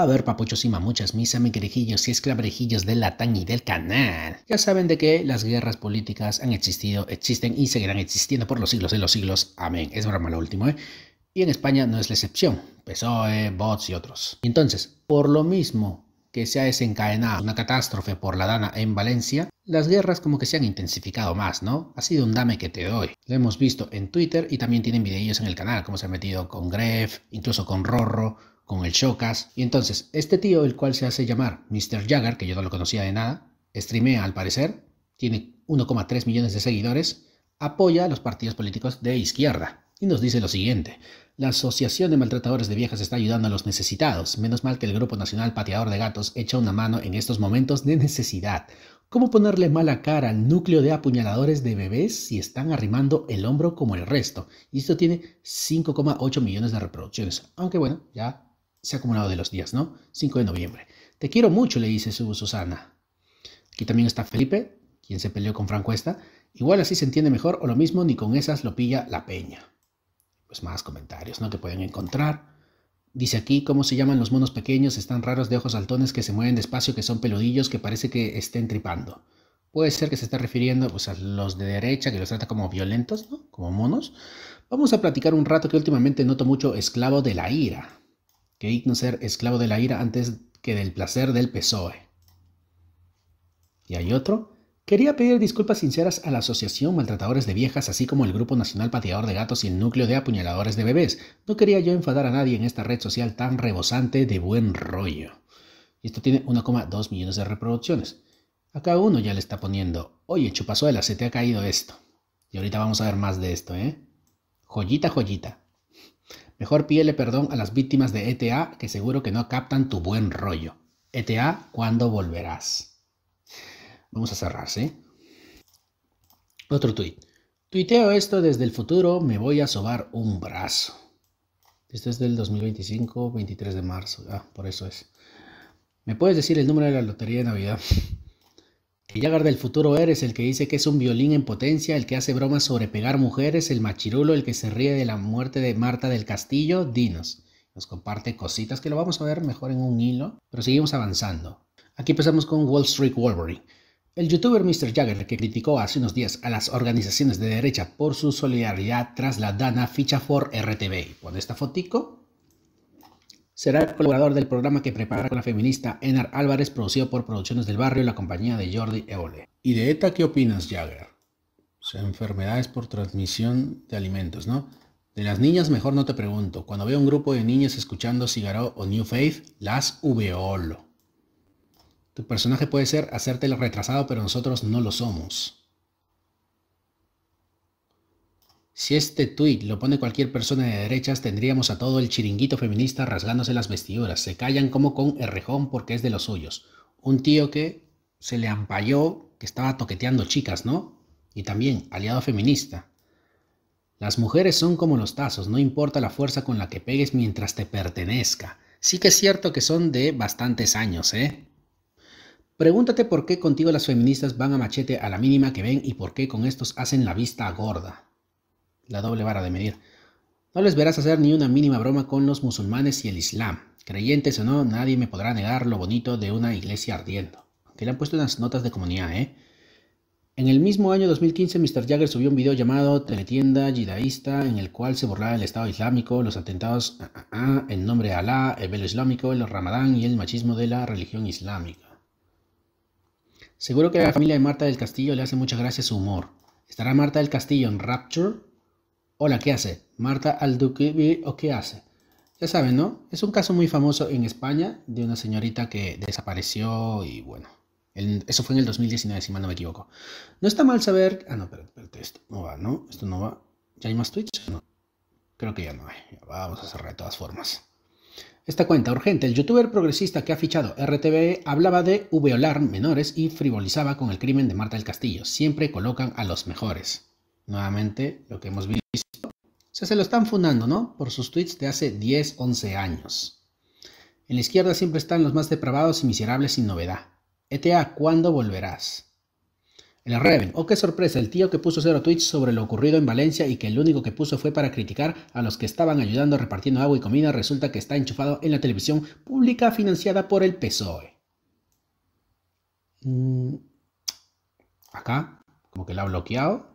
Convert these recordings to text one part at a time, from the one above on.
A ver, papuchos y mamuchas, mis amigrejillos y esclavrejillos del Latán y del canal. Ya saben de que las guerras políticas han existido, existen y seguirán existiendo por los siglos de los siglos. Amén. Es broma lo último, ¿eh? Y en España no es la excepción. PSOE, bots y otros. Entonces, por lo mismo que se ha desencadenado una catástrofe por la dana en Valencia, las guerras como que se han intensificado más, ¿no? Ha sido un dame que te doy. Lo hemos visto en Twitter y también tienen videillos en el canal, como se ha metido con Gref, incluso con Rorro, con el Showcast. Y entonces, este tío, el cual se hace llamar Mr. Jagger, que yo no lo conocía de nada, streamea al parecer, tiene 1,3 millones de seguidores, apoya a los partidos políticos de izquierda. Y nos dice lo siguiente, la Asociación de Maltratadores de Viejas está ayudando a los necesitados. Menos mal que el Grupo Nacional Pateador de Gatos echa una mano en estos momentos de necesidad. ¿Cómo ponerle mala cara al núcleo de apuñaladores de bebés si están arrimando el hombro como el resto? Y esto tiene 5,8 millones de reproducciones. Aunque bueno, ya se ha acumulado de los días, ¿no? 5 de noviembre. Te quiero mucho, le dice su Susana. Aquí también está Felipe, quien se peleó con Franco Igual así se entiende mejor o lo mismo, ni con esas lo pilla la peña. Pues más comentarios, ¿no? Que pueden encontrar. Dice aquí cómo se llaman los monos pequeños, están raros de ojos altones que se mueven despacio, que son peludillos, que parece que estén tripando. Puede ser que se esté refiriendo pues, a los de derecha, que los trata como violentos, ¿no? Como monos. Vamos a platicar un rato que últimamente noto mucho esclavo de la ira que digno ser esclavo de la ira antes que del placer del PSOE. Y hay otro. Quería pedir disculpas sinceras a la Asociación Maltratadores de Viejas, así como el Grupo Nacional Pateador de Gatos y el Núcleo de Apuñaladores de Bebés. No quería yo enfadar a nadie en esta red social tan rebosante de buen rollo. Y esto tiene 1,2 millones de reproducciones. A cada uno ya le está poniendo, oye, chupazuela, se te ha caído esto. Y ahorita vamos a ver más de esto, ¿eh? Joyita, joyita. Mejor pídele perdón a las víctimas de ETA que seguro que no captan tu buen rollo. ETA, ¿cuándo volverás? Vamos a cerrar, ¿sí? Otro tuit. Tuiteo esto desde el futuro, me voy a sobar un brazo. Esto es del 2025, 23 de marzo. Ah, por eso es. ¿Me puedes decir el número de la lotería de Navidad? El Jagger del futuro eres el que dice que es un violín en potencia, el que hace bromas sobre pegar mujeres, el machirulo, el que se ríe de la muerte de Marta del Castillo, dinos. Nos comparte cositas que lo vamos a ver mejor en un hilo, pero seguimos avanzando. Aquí empezamos con Wall Street Wolverine. El youtuber Mr. Jagger, que criticó hace unos días a las organizaciones de derecha por su solidaridad tras la Dana, ficha for RTV. Pone esta fotico Será el colaborador del programa que prepara con la feminista Enar Álvarez, producido por Producciones del Barrio y la compañía de Jordi Eole. ¿Y de ETA qué opinas, Jagger? O enfermedades por transmisión de alimentos, ¿no? De las niñas mejor no te pregunto. Cuando veo un grupo de niñas escuchando Cigarro o New Faith, las veolo. Tu personaje puede ser hacerte el retrasado, pero nosotros no lo somos. Si este tuit lo pone cualquier persona de derechas, tendríamos a todo el chiringuito feminista rasgándose las vestiduras. Se callan como con Errejón porque es de los suyos. Un tío que se le ampalló que estaba toqueteando chicas, ¿no? Y también aliado feminista. Las mujeres son como los tazos, no importa la fuerza con la que pegues mientras te pertenezca. Sí que es cierto que son de bastantes años, ¿eh? Pregúntate por qué contigo las feministas van a machete a la mínima que ven y por qué con estos hacen la vista gorda la doble vara de medir. No les verás hacer ni una mínima broma con los musulmanes y el Islam. Creyentes o no, nadie me podrá negar lo bonito de una iglesia ardiendo. Aunque le han puesto unas notas de comunidad, ¿eh? En el mismo año 2015, Mr. Jagger subió un video llamado Teletienda Jidaísta, en el cual se burlaba el Estado Islámico, los atentados ah, ah, ah, en nombre de Alá, el velo islámico, el ramadán y el machismo de la religión islámica. Seguro que a la familia de Marta del Castillo le hace mucha gracia su humor. ¿Estará Marta del Castillo en Rapture? Hola, ¿qué hace? Marta Alduquivi o qué hace. Ya saben, ¿no? Es un caso muy famoso en España de una señorita que desapareció y bueno, eso fue en el 2019, si mal no me equivoco. No está mal saber... Ah, no, espérate, esto no va, ¿no? Esto no va. ¿Ya hay más Twitch? No. Creo que ya no hay. Vamos a cerrar de todas formas. Esta cuenta urgente. El youtuber progresista que ha fichado RTVE hablaba de uveolar menores y frivolizaba con el crimen de Marta del Castillo. Siempre colocan a los mejores nuevamente lo que hemos visto, se, se lo están fundando, ¿no? Por sus tweets de hace 10, 11 años. En la izquierda siempre están los más depravados y miserables sin novedad. ETA, ¿cuándo volverás? El Reven, oh qué sorpresa, el tío que puso cero tweets sobre lo ocurrido en Valencia y que el único que puso fue para criticar a los que estaban ayudando repartiendo agua y comida, resulta que está enchufado en la televisión pública financiada por el PSOE. Mm, acá, como que la ha bloqueado.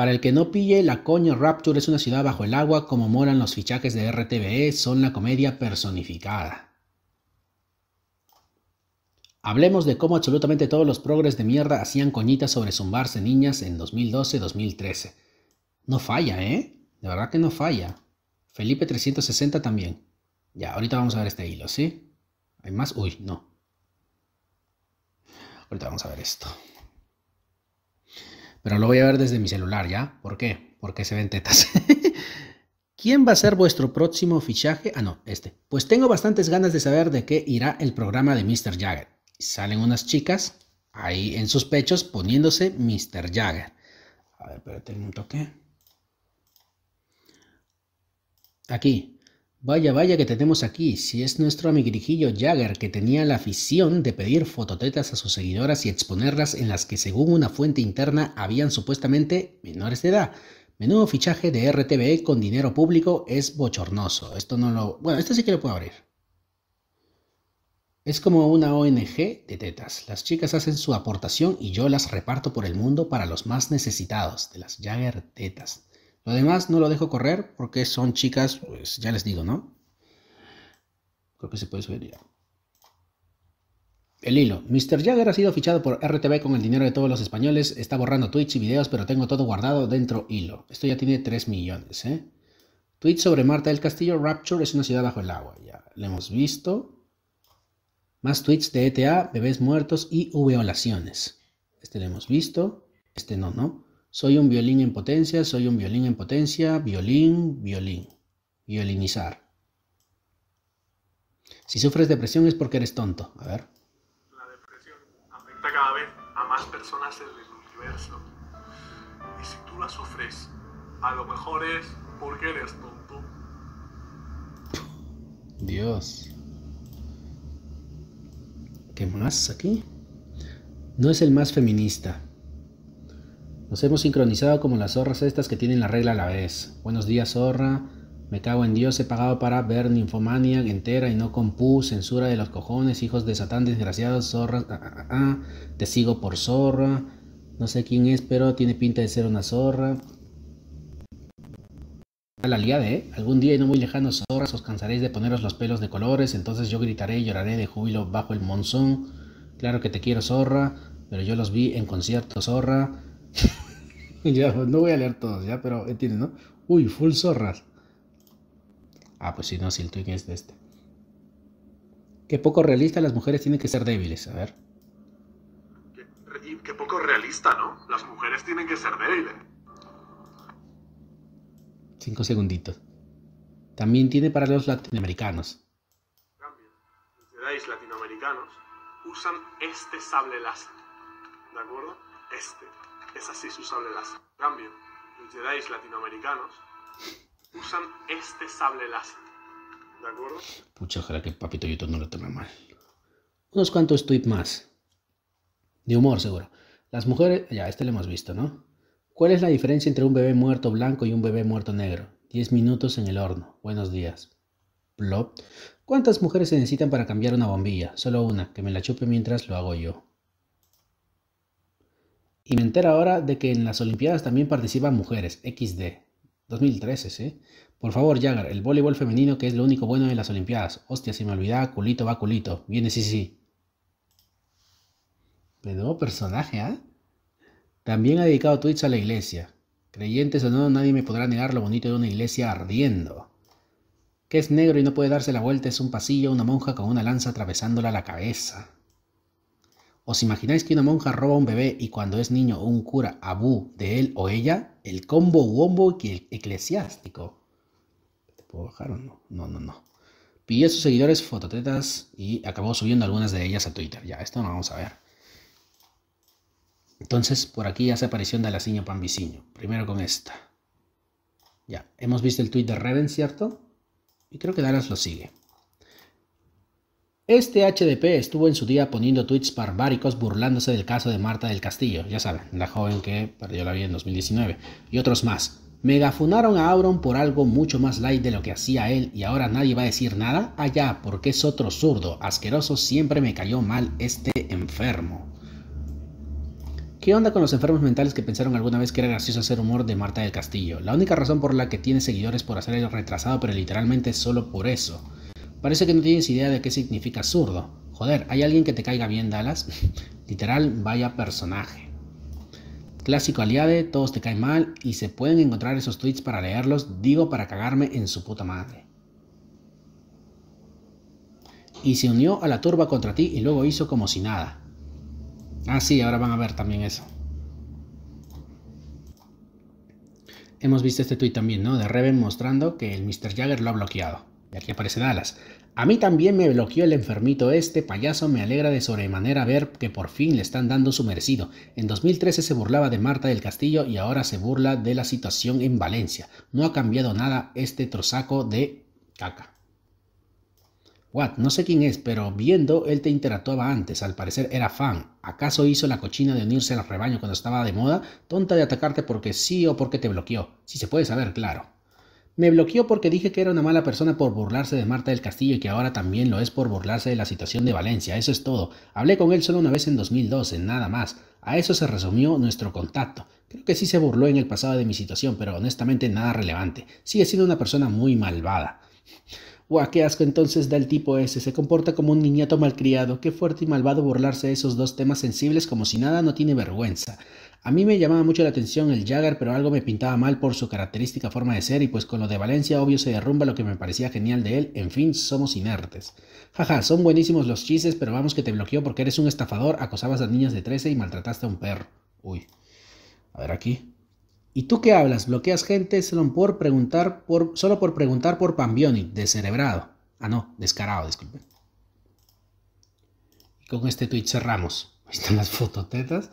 Para el que no pille, la coño Rapture es una ciudad bajo el agua como moran los fichajes de RTVE, son la comedia personificada. Hablemos de cómo absolutamente todos los progres de mierda hacían coñitas sobre zumbarse niñas en 2012-2013. No falla, ¿eh? De verdad que no falla. Felipe 360 también. Ya, ahorita vamos a ver este hilo, ¿sí? ¿Hay más? Uy, no. Ahorita vamos a ver esto. Pero lo voy a ver desde mi celular, ¿ya? ¿Por qué? Porque se ven tetas. ¿Quién va a ser vuestro próximo fichaje? Ah, no, este. Pues tengo bastantes ganas de saber de qué irá el programa de Mr. Jagger. Salen unas chicas ahí en sus pechos poniéndose Mr. Jagger. A ver, tengo un toque. Aquí. Vaya, vaya que tenemos aquí, si es nuestro amigrijillo Jagger que tenía la afición de pedir fototetas a sus seguidoras y exponerlas en las que según una fuente interna habían supuestamente menores de edad. Menudo fichaje de RTVE con dinero público es bochornoso. Esto no lo... Bueno, esto sí que lo puedo abrir. Es como una ONG de tetas. Las chicas hacen su aportación y yo las reparto por el mundo para los más necesitados de las Jagger tetas. Lo demás no lo dejo correr porque son chicas, pues ya les digo, ¿no? Creo que se puede subir ya. El hilo. Mr. Jagger ha sido fichado por RTV con el dinero de todos los españoles. Está borrando tweets y videos, pero tengo todo guardado dentro hilo. Esto ya tiene 3 millones, ¿eh? Tweets sobre Marta del Castillo. Rapture es una ciudad bajo el agua. Ya lo hemos visto. Más tweets de ETA, bebés muertos y violaciones. Este lo hemos visto. Este no, ¿no? Soy un violín en potencia, soy un violín en potencia, violín, violín, violinizar. Si sufres depresión es porque eres tonto. A ver. La depresión afecta cada vez a más personas en el universo. Y si tú la sufres, a lo mejor es porque eres tonto. Dios. ¿Qué más aquí? No es el más feminista. Nos hemos sincronizado como las zorras estas que tienen la regla a la vez. Buenos días, zorra. Me cago en Dios, he pagado para ver Ninfomania entera y no con pu, censura de los cojones, hijos de Satán desgraciados, zorra, ah, ah, ah, ah, te sigo por zorra. No sé quién es, pero tiene pinta de ser una zorra. A la liada, ¿eh? Algún día y no muy lejano, zorras, os cansaréis de poneros los pelos de colores, entonces yo gritaré y lloraré de júbilo bajo el monzón. Claro que te quiero, zorra, pero yo los vi en concierto, zorra. no voy a leer todos, ya, pero entiendes, eh, ¿no? Uy, full zorras. Ah, pues si no, si el tweet es de este. Qué poco realista las mujeres tienen que ser débiles, a ver. Qué, poco realista, ¿no? Las mujeres tienen que ser débiles. Cinco segunditos. También tiene para los latinoamericanos. Latinoamericanos usan este sable láser. ¿De acuerdo? Este es así su sable láser. cambio, los Jedi latinoamericanos usan este sable láser. ¿De acuerdo? Pucha, ojalá que papito YouTube no lo tome mal. Unos cuantos tweets más. De humor, seguro. Las mujeres. Ya, este lo hemos visto, ¿no? ¿Cuál es la diferencia entre un bebé muerto blanco y un bebé muerto negro? Diez minutos en el horno. Buenos días. Plop. ¿Cuántas mujeres se necesitan para cambiar una bombilla? Solo una, que me la chupe mientras lo hago yo. Y me entero ahora de que en las Olimpiadas también participan mujeres, XD. 2013, ¿sí? Por favor, Jagger, el voleibol femenino que es lo único bueno de las Olimpiadas. Hostia, se me olvidaba, culito va culito. Viene sí, sí. Pero personaje, ¿ah? También ha dedicado Twitch a la iglesia. Creyentes o no, nadie me podrá negar lo bonito de una iglesia ardiendo. Que es negro y no puede darse la vuelta es un pasillo, una monja con una lanza atravesándola la cabeza. ¿Os imagináis que una monja roba un bebé y cuando es niño un cura abú de él o ella? El combo wombo eclesiástico. ¿Te puedo bajar o no? No, no, no. Pidió a sus seguidores fototetas y acabó subiendo algunas de ellas a Twitter. Ya, esto no vamos a ver. Entonces, por aquí hace aparición de Laciño Pambiciño. Primero con esta. Ya, hemos visto el tweet de Reven, ¿cierto? Y creo que Dallas lo sigue. Este HDP estuvo en su día poniendo tweets barbáricos burlándose del caso de Marta del Castillo, ya saben, la joven que perdió la vida en 2019, y otros más. Megafunaron a Auron por algo mucho más light de lo que hacía él y ahora nadie va a decir nada. Allá, porque es otro zurdo, asqueroso, siempre me cayó mal este enfermo. ¿Qué onda con los enfermos mentales que pensaron alguna vez que era gracioso hacer humor de Marta del Castillo? La única razón por la que tiene seguidores por hacer el retrasado, pero literalmente solo por eso. Parece que no tienes idea de qué significa zurdo. Joder, ¿hay alguien que te caiga bien, Dallas? Literal, vaya personaje. Clásico aliade, todos te caen mal y se pueden encontrar esos tweets para leerlos, digo para cagarme en su puta madre. Y se unió a la turba contra ti y luego hizo como si nada. Ah, sí, ahora van a ver también eso. Hemos visto este tweet también, ¿no? De Reven mostrando que el Mr. Jagger lo ha bloqueado. Y aquí aparece Dallas. A mí también me bloqueó el enfermito este payaso, me alegra de sobremanera ver que por fin le están dando su merecido. En 2013 se burlaba de Marta del Castillo y ahora se burla de la situación en Valencia. No ha cambiado nada este trozaco de caca. What, no sé quién es, pero viendo él te interactuaba antes, al parecer era fan. ¿Acaso hizo la cochina de unirse al rebaño cuando estaba de moda? Tonta de atacarte porque sí o porque te bloqueó. Si se puede saber, claro. Me bloqueó porque dije que era una mala persona por burlarse de Marta del Castillo y que ahora también lo es por burlarse de la situación de Valencia, eso es todo. Hablé con él solo una vez en 2012, nada más. A eso se resumió nuestro contacto. Creo que sí se burló en el pasado de mi situación, pero honestamente nada relevante. Sigue siendo una persona muy malvada. Guau, qué asco entonces da el tipo ese, se comporta como un niñato malcriado, qué fuerte y malvado burlarse de esos dos temas sensibles como si nada no tiene vergüenza. A mí me llamaba mucho la atención el Jagger, pero algo me pintaba mal por su característica forma de ser y pues con lo de Valencia obvio se derrumba lo que me parecía genial de él. En fin, somos inertes. Jaja, son buenísimos los chistes, pero vamos que te bloqueó porque eres un estafador, acosabas a niñas de 13 y maltrataste a un perro. Uy. A ver aquí. ¿Y tú qué hablas? Bloqueas gente solo por preguntar por, solo por preguntar por Pambioni, descerebrado. Ah, no, descarado, disculpen. Y con este tweet cerramos. Ahí están las fototetas.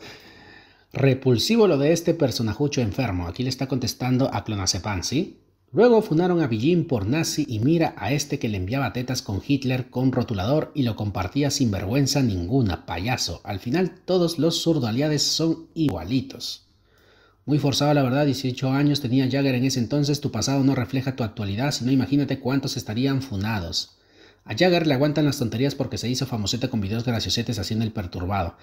Repulsivo lo de este personajucho enfermo. Aquí le está contestando a Clonazepam, ¿sí? Luego funaron a Billín por nazi y mira a este que le enviaba tetas con Hitler con rotulador y lo compartía sin vergüenza ninguna, payaso. Al final todos los aliades son igualitos. Muy forzado la verdad, 18 años tenía Jagger en ese entonces, tu pasado no refleja tu actualidad, sino imagínate cuántos estarían funados. A Jagger le aguantan las tonterías porque se hizo famoseta con videos graciosetes haciendo el perturbado.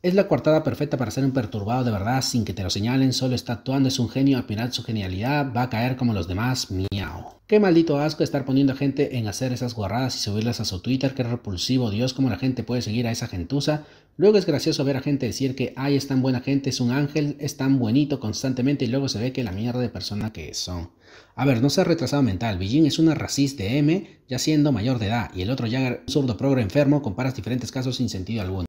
Es la coartada perfecta para ser un perturbado de verdad sin que te lo señalen, solo está actuando, es un genio, al su genialidad va a caer como los demás, miau. Qué maldito asco estar poniendo a gente en hacer esas guarradas y subirlas a su Twitter, qué repulsivo Dios, cómo la gente puede seguir a esa gentuza. Luego es gracioso ver a gente decir que, ay, es tan buena gente, es un ángel, es tan buenito constantemente y luego se ve que la mierda de persona que son. A ver, no seas retrasado mental, Beijing es una racista M ya siendo mayor de edad y el otro ya zurdo progre enfermo, comparas diferentes casos sin sentido alguno.